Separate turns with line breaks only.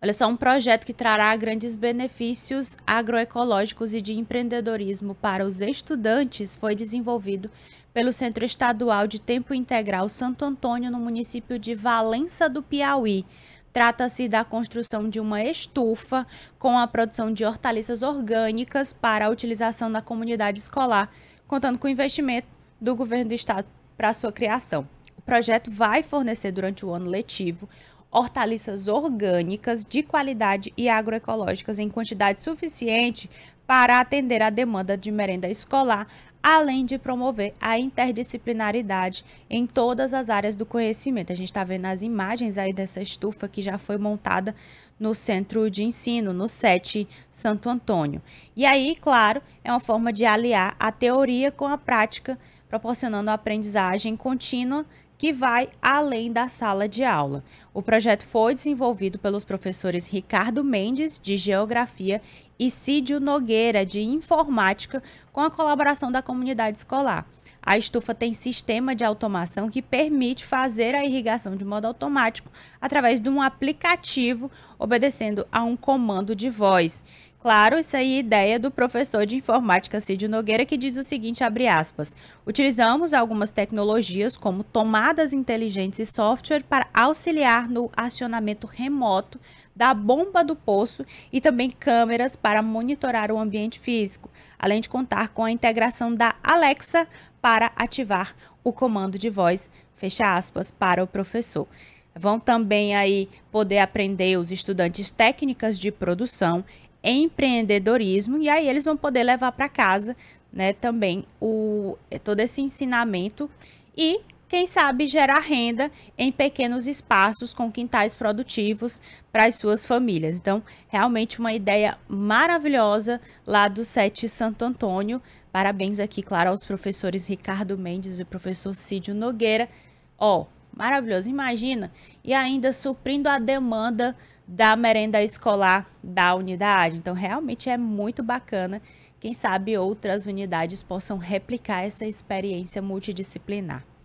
Olha só, um projeto que trará grandes benefícios agroecológicos e de empreendedorismo para os estudantes foi desenvolvido pelo Centro Estadual de Tempo Integral Santo Antônio, no município de Valença do Piauí. Trata-se da construção de uma estufa com a produção de hortaliças orgânicas para a utilização na comunidade escolar, contando com o investimento do governo do estado para sua criação. O projeto vai fornecer durante o ano letivo hortaliças orgânicas de qualidade e agroecológicas em quantidade suficiente para atender à demanda de merenda escolar, além de promover a interdisciplinaridade em todas as áreas do conhecimento. A gente está vendo as imagens aí dessa estufa que já foi montada no centro de ensino, no 7 Santo Antônio. E aí, claro, é uma forma de aliar a teoria com a prática proporcionando aprendizagem contínua que vai além da sala de aula. O projeto foi desenvolvido pelos professores Ricardo Mendes, de Geografia, e Cídio Nogueira, de Informática, com a colaboração da comunidade escolar. A estufa tem sistema de automação que permite fazer a irrigação de modo automático através de um aplicativo, obedecendo a um comando de voz. Claro, isso aí é ideia do professor de informática Cídio Nogueira, que diz o seguinte, abre aspas, utilizamos algumas tecnologias como tomadas inteligentes e software para auxiliar no acionamento remoto da bomba do poço e também câmeras para monitorar o ambiente físico, além de contar com a integração da Alexa para ativar o comando de voz, fecha aspas, para o professor. Vão também aí poder aprender os estudantes técnicas de produção, empreendedorismo, e aí eles vão poder levar para casa né, também o, eh, todo esse ensinamento e, quem sabe, gerar renda em pequenos espaços com quintais produtivos para as suas famílias. Então, realmente uma ideia maravilhosa lá do Sete Santo Antônio Parabéns aqui, claro, aos professores Ricardo Mendes e o professor Cídio Nogueira. Ó, oh, maravilhoso, imagina. E ainda suprindo a demanda da merenda escolar da unidade. Então, realmente é muito bacana. Quem sabe outras unidades possam replicar essa experiência multidisciplinar.